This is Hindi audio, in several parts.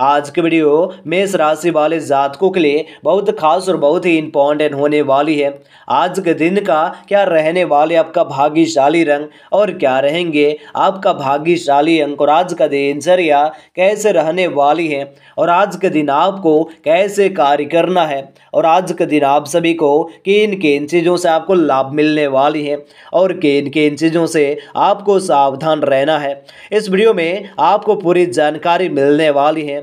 आज की वीडियो मेष राशि वाले जातकों के लिए बहुत खास और बहुत ही इंपॉर्टेंट होने वाली है आज के दिन का क्या रहने वाले आपका भाग्यशाली रंग और क्या रहेंगे आपका भाग्यशाली अंक और आज का दिनचर्या कैसे रहने वाली है और आज के दिन आपको कैसे कार्य करना है और आज के दिन आप सभी को किन किन चीज़ों से आपको लाभ मिलने वाली है और किन किन चीज़ों से आपको सावधान रहना है इस वीडियो में आपको पूरी जानकारी मिलने वाली है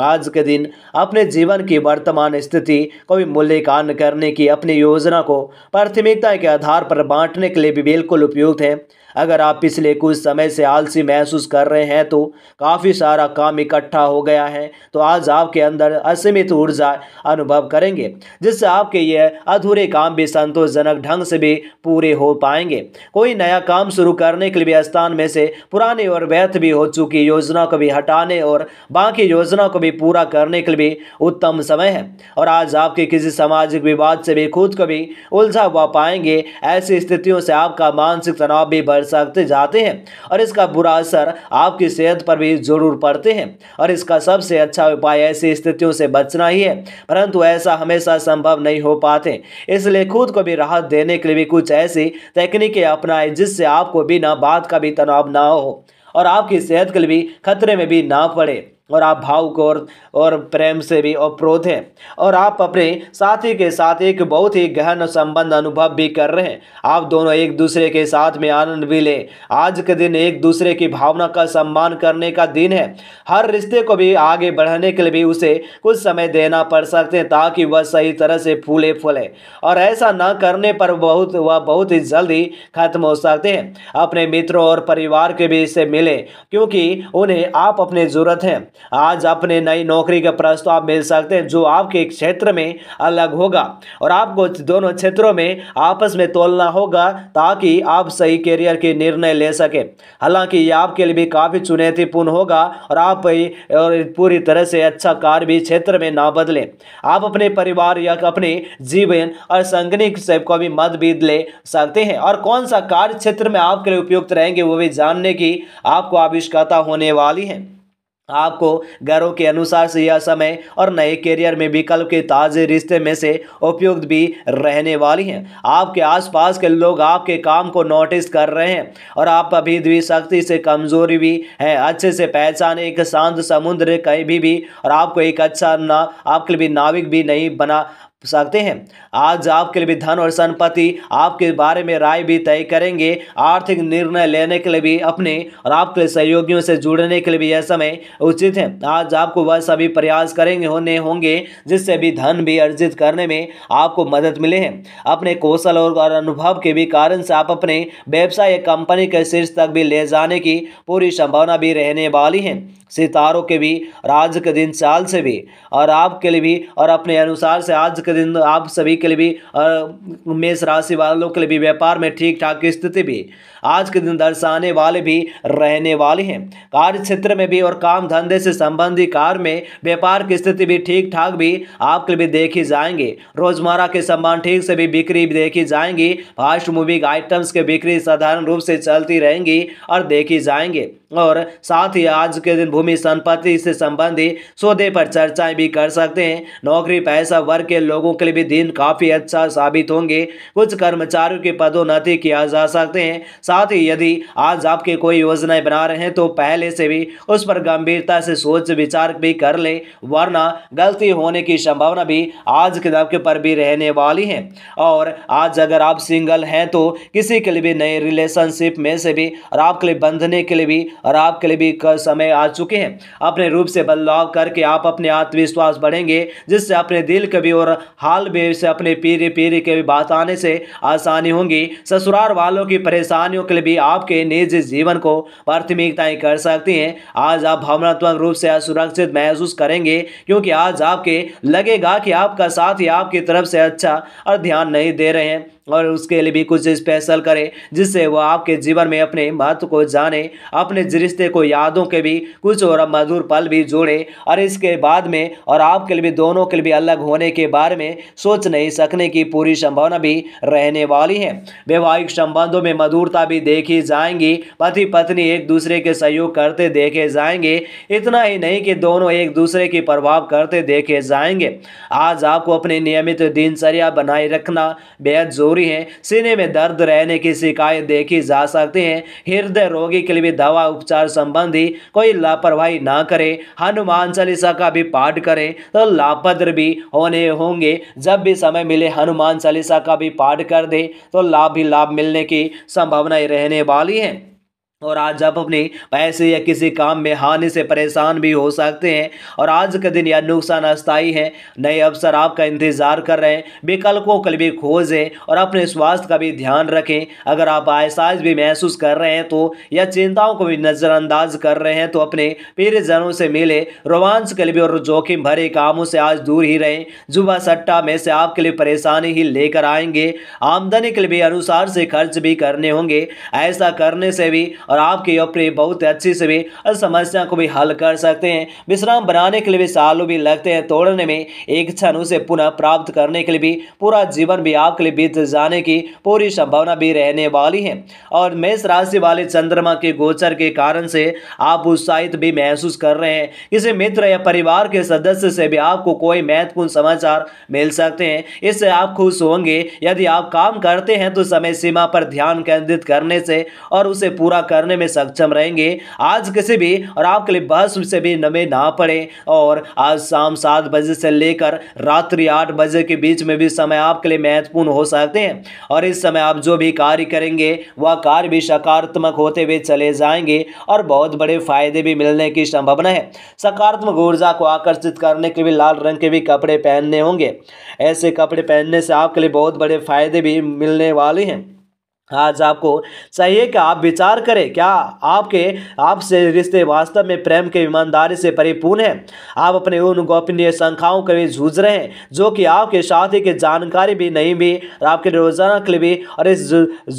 आज के दिन अपने जीवन की वर्तमान स्थिति को भी मूल्यांकन करने की अपनी योजना को प्राथमिकता के आधार पर बांटने के लिए भी बिल्कुल उपयुक्त है अगर आप पिछले कुछ समय से आलसी महसूस कर रहे हैं तो काफ़ी सारा काम इकट्ठा हो गया है तो आज आपके अंदर असीमित ऊर्जा अनुभव करेंगे जिससे आपके ये अधूरे काम भी संतोषजनक ढंग से भी पूरे हो पाएंगे कोई नया काम शुरू करने के लिए स्थान में से पुराने और व्यर्थ भी हो चुकी योजना को भी हटाने और बाकी योजना को भी पूरा करने के लिए उत्तम समय है और आज आपके किसी सामाजिक विवाद से भी खुद को भी उलझा हुआ पाएंगे ऐसी स्थितियों से आपका मानसिक तनाव भी बढ़ सकते जाते हैं और इसका बुरा असर आपकी सेहत पर भी जरूर पड़ते हैं और इसका सबसे अच्छा उपाय ऐसी स्थितियों से बचना ही है परंतु ऐसा हमेशा संभव नहीं हो पाते इसलिए खुद को भी राहत देने के लिए भी कुछ ऐसी तकनीकें अपनाएं जिससे आपको बिना बात का भी तनाव ना हो और आपकी सेहत के लिए भी खतरे में भी ना पड़े और आप भाव और, और प्रेम से भी अप्रोध हैं और आप अपने साथी के साथ एक बहुत ही गहन संबंध अनुभव भी कर रहे हैं आप दोनों एक दूसरे के साथ में आनंद भी लें आज के दिन एक दूसरे की भावना का सम्मान करने का दिन है हर रिश्ते को भी आगे बढ़ाने के लिए भी उसे कुछ समय देना पड़ सकते हैं ताकि वह सही तरह से फूले फूले और ऐसा न करने पर बहुत वह बहुत ही जल्दी खत्म हो सकते हैं अपने मित्रों और परिवार के भी इससे मिलें क्योंकि उन्हें आप अपने ज़रूरत हैं आज अपने नई नौकरी का प्रस्ताव तो मिल सकते हैं जो आपके क्षेत्र में अलग होगा और आपको दोनों क्षेत्रों में आपस में तोलना होगा ताकि आप सही करियर के निर्णय ले सकें हालांकि ये आपके लिए भी काफ़ी चुनौतीपूर्ण होगा और आप और पूरी तरह से अच्छा कार्य भी क्षेत्र में ना बदलें आप अपने परिवार या अपने जीवन और संगनी से को भी मतभेद ले सकते हैं और कौन सा कार्य क्षेत्र में आपके लिए उपयुक्त रहेंगे वो भी जानने की आपको आविष्कता होने वाली है आपको घरों के अनुसार से यह समय और नए करियर में विकल्प के ताज़े रिश्ते में से उपयुक्त भी रहने वाली हैं आपके आसपास के लोग आपके काम को नोटिस कर रहे हैं और आप अभी द्विशक्ति से कमजोरी भी है अच्छे से पहचान एक शांत समुद्र कहीं भी, भी और आपको एक अच्छा ना आपके लिए नाविक भी नहीं बना सकते हैं आज आपके लिए भी धन और संपत्ति आपके बारे में राय भी तय करेंगे आर्थिक निर्णय लेने के लिए भी अपने और आपके सहयोगियों से जुड़ने के लिए भी यह समय उचित है आज आपको वह सभी प्रयास करेंगे होने होंगे जिससे भी धन भी अर्जित करने में आपको मदद मिले हैं अपने कौशल और अनुभव के भी कारण से आप अपने व्यवसाय कंपनी के शीर्ष तक भी ले जाने की पूरी संभावना भी रहने वाली है सितारों के भी और आज के दिन चाल से भी और आपके लिए भी और अपने अनुसार से आज के दिन आप सभी के लिए भी मेष राशि वालों के लिए भी व्यापार में ठीक ठाक स्थिति भी आज के दिन दर्शाने वाले भी रहने वाले हैं कार्य क्षेत्र में भी और काम धंधे से संबंधित कार्य में व्यापार की स्थिति भी ठीक ठाक भी आपके लिए देखी जाएंगे रोजमर्रा के सम्मान ठीक से भी बिक्री देखी जाएंगी फास्ट मूविंग आइटम्स के बिक्री साधारण रूप से चलती रहेंगी और देखी जाएंगे और साथ ही आज के दिन भूमि संपत्ति से संबंधित सौदे पर चर्चाएं भी कर सकते हैं नौकरी पैसा वर्ग के लोगों के लिए भी दिन काफ़ी अच्छा साबित होंगे कुछ कर्मचारियों के पदोन्नति किया जा सकते हैं साथ ही यदि आज आपके कोई योजनाएं बना रहे हैं तो पहले से भी उस पर गंभीरता से सोच विचार भी कर ले वरना गलती होने की संभावना भी आज के दबके पर भी रहने वाली है और आज अगर आप सिंगल हैं तो किसी के लिए भी नए रिलेशनशिप में से भी और आपके लिए बंधने के लिए भी और आपके लिए भी समय आ चुके हैं अपने रूप से बदलाव करके आप अपने आत्मविश्वास बढ़ेंगे जिससे अपने दिल के भी और हाल भी से अपने पीरी पीरी के भी बात आने से आसानी होंगी ससुराल वालों की परेशानियों कमियों के लिए भी आपके निजी जीवन को प्राथमिकताएं कर सकती हैं आज आप भावनात्मक रूप से असुरक्षित महसूस करेंगे क्योंकि आज आपके लगेगा कि आपका साथी आपकी तरफ से अच्छा और ध्यान नहीं दे रहे हैं और उसके लिए भी कुछ स्पेशल करें जिससे वो आपके जीवन में अपने महत्व को जाने अपने रिश्ते को यादों के भी कुछ और मधुर पल भी जोड़े और इसके बाद में और आपके लिए भी दोनों के लिए भी अलग होने के बारे में सोच नहीं सकने की पूरी संभावना भी रहने वाली है वैवाहिक संबंधों में मधुरता भी देखी जाएंगी पति पत्नी एक दूसरे के सहयोग करते देखे जाएंगे इतना ही नहीं कि दोनों एक दूसरे की प्रभाव करते देखे जाएंगे आज आपको अपनी नियमित दिनचर्या बनाए रखना बेहद जरूरी जरूरी है सीने में दर्द रहने की शिकायत देखी जा सकती है हृदय रोगी के लिए दवा उपचार संबंधी कोई लापरवाही ना करें हनुमान चालीसा का भी पाठ करें तो लाभद्र भी होने होंगे जब भी समय मिले हनुमान चालीसा का भी पाठ कर दे तो लाभ ही लाभ मिलने की संभावनाएं रहने वाली है और आज आप अपने पैसे या किसी काम में हानि से परेशान भी हो सकते हैं और आज का दिन यह नुकसान अस्थायी है नए अवसर आपका इंतजार कर रहे हैं विकल्पों को भी खोजें और अपने स्वास्थ्य का भी ध्यान रखें अगर आप आसाइज भी महसूस कर रहे हैं तो या चिंताओं को भी नज़रअंदाज कर रहे हैं तो अपने प्रियजनों से मिले रोमांच के लिए और जोखिम भरे कामों से आज दूर ही रहें जुबा सट्टा में से आपके लिए परेशानी ही लेकर आएंगे आमदनी के लिए अनुसार से खर्च भी करने होंगे ऐसा करने से भी और आपके ओपरे बहुत अच्छे से भी इस समस्या को भी हल कर सकते हैं विश्राम बनाने के लिए भी सालों भी लगते हैं तोड़ने में एक क्षण उसे पुनः प्राप्त करने के लिए भी पूरा जीवन भी आपके लिए बीत जाने की पूरी संभावना भी रहने वाली है और मेष राशि वाले चंद्रमा के गोचर के कारण से आप उत्साहित भी महसूस कर रहे हैं किसी मित्र या परिवार के सदस्य से भी आपको कोई महत्वपूर्ण समाचार मिल सकते हैं इससे आप खुश होंगे यदि आप काम करते हैं तो समय सीमा पर ध्यान केंद्रित करने से और उसे पूरा कर करने में सक्षम रहेंगे आज किसी भी और आपके लिए बहस से भी नमे ना पड़े और आज शाम सात बजे से लेकर रात्रि आठ बजे के बीच में भी समय आपके लिए महत्वपूर्ण हो सकते हैं और इस समय आप जो भी कार्य करेंगे वह कार्य भी सकारात्मक होते हुए चले जाएंगे और बहुत बड़े फायदे भी मिलने की संभावना है सकारात्मक ऊर्जा को आकर्षित करने के लिए लाल रंग के भी कपड़े पहनने होंगे ऐसे कपड़े पहनने से आपके लिए बहुत बड़े फायदे भी मिलने वाले हैं आज आपको चाहिए कि आप विचार करें क्या आपके आपसे रिश्ते वास्तव में प्रेम के ईमानदारी से परिपूर्ण हैं आप अपने उन गोपनीय संख्याओं के भी जूझ रहे हैं जो कि आपके साथी की जानकारी भी नहीं भी और आपके रोजाना के लिए भी और इस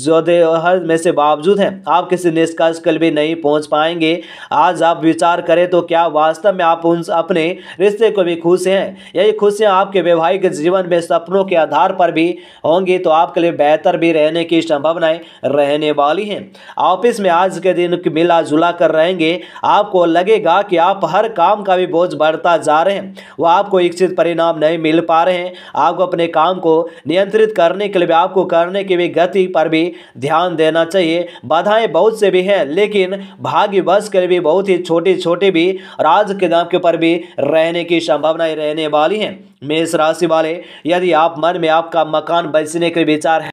जोदेहर में से बावजूद हैं आप किसी निष्कर्ष के लिए नहीं पहुंच पाएंगे आज आप विचार करें तो क्या वास्तव में आप उन अपने रिश्ते को भी खुश हैं यही खुशियाँ आपके वैवाहिक जीवन में सपनों के आधार पर भी होंगी तो आपके लिए बेहतर भी रहने की संभावना भावनाएं रहने वाली हैं ऑफिस में आज के दिन मिला जुला कर रहेंगे आपको लगेगा कि आप हर काम का भी बोझ बढ़ता जा रहे हैं वह आपको इच्छित परिणाम नहीं मिल पा रहे हैं आपको अपने काम को नियंत्रित करने के लिए आपको करने की भी गति पर भी ध्यान देना चाहिए बाधाएं बहुत से भी हैं लेकिन भाग्यवश के लिए भी बहुत ही छोटी छोटी भी राज के नाम के ऊपर भी रहने की संभावनाएं रहने वाली हैं मेष राशि वाले यदि आप मन में आपका मकान बेचने के विचार है